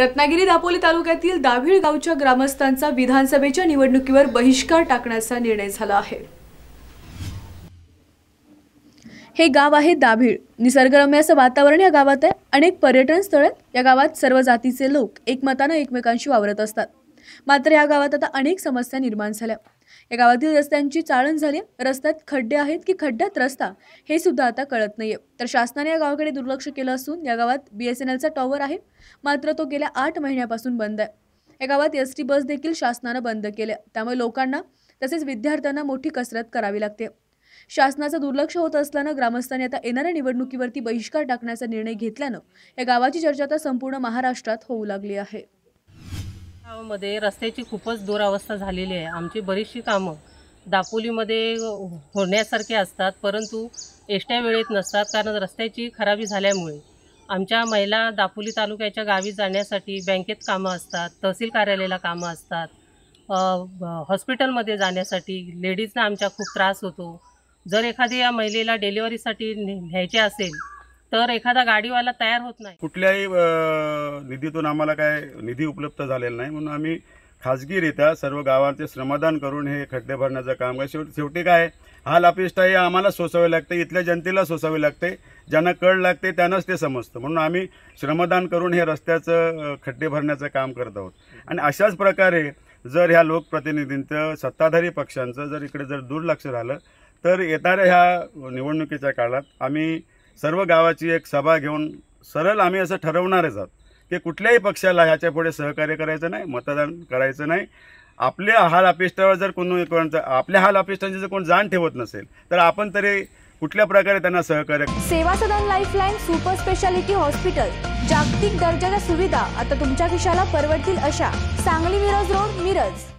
रत्नागिरी दापोली तालुक्यातील दाभिळ गावच्या ग्रामस्थांचा विधानसभेच्या निवडणुकीवर बहिष्कार टाकण्याचा निर्णय झाला आहे हे गाव आहे दाभीळ निसर्गरम्य असं वातावरण या गावात आहे अनेक पर्यटन स्थळ आहेत या गावात सर्व जातीचे लोक एकमतानं एकमेकांशी वावरत असतात मात्र या गावात आता अनेक समस्या निर्माण झाल्या या गावातील रस्त्यांची चाळण झाली रस्त्यात खड्डे आहेत की खड्ड्यात रस्ता हे सुद्धा आता कळत नाहीये तर शासनाने या गावाकडे दुर्लक्ष केलं असून या गावात बीएसएनएलचा टॉवर आहे मात्र तो गेल्या आठ महिन्यापासून बंद आहे या गावात एस टी बस देखील शासनानं बंद केल्या त्यामुळे लोकांना तसेच विद्यार्थ्यांना मोठी कसरत करावी लागते शासनाचं दुर्लक्ष होत असल्यानं ग्रामस्थांनी आता येणाऱ्या निवडणुकीवरती बहिष्कार टाकण्याचा निर्णय घेतल्यानं या गावाची चर्चा आता संपूर्ण महाराष्ट्रात होऊ लागली आहे गावामध्ये रस्त्याची खूपच दुरावस्था झालेली आहे आमची बरीचशी कामं दापोलीमध्ये होण्यासारखे असतात परंतु एष्ट्या वेळेत नसतात कारण रस्त्याची खराबी झाल्यामुळे आमच्या महिला दापोली तालुक्याच्या गावी जाण्यासाठी बँकेत कामं असतात तहसील कार्यालयाला कामं असतात हॉस्पिटलमध्ये जाण्यासाठी लेडीजना आमच्या खूप त्रास होतो जर एखाद्या महिलेला डिलिव्हरीसाठी न्यायचे असेल तर एखादा गाडीवाला तयार होत नाही कुठल्याही निधीतून आम्हाला काय निधी उपलब्ध झालेला नाही म्हणून आम्ही खाजगीरित्या सर्व गावांचे श्रमदान करून हे खड्डे भरण्याचं काम शेवट शेवटी शेवटी काय हा हाल हे आम्हाला सोसावे लागते इथल्या जनतेला सोसावे लागते ज्यांना कळ लागते त्यांनाच ते समजतं म्हणून आम्ही श्रमदान करून हे रस्त्याचं खड्डे भरण्याचं काम करत आहोत आणि अशाच प्रकारे जर ह्या लोकप्रतिनिधींचं सत्ताधारी पक्षांचं जर इकडे जर दुर्लक्ष झालं तर येणाऱ्या ह्या निवडणुकीच्या काळात आम्ही सर्व गावाची एक सभा घेऊन सरळ आम्ही असं ठरवणारच आहोत की कुठल्याही पक्षाला ह्याच्या पुढे सहकार्य करायचं नाही मतदान करायचं नाही आपल्या हाल अपिष्टावर जर कोण आपल्या हाल अपिष्टांची जर कोण जाण ठेवत नसेल तर आपण तरी कुठल्या प्रकारे त्यांना सहकार्य Seva Sadan lifeline super speciality hospital जागतिक दर्जाच्या सुविधा आता तुमच्या खिशाला परवडतील अशा सांगली मिरज रोड मिरज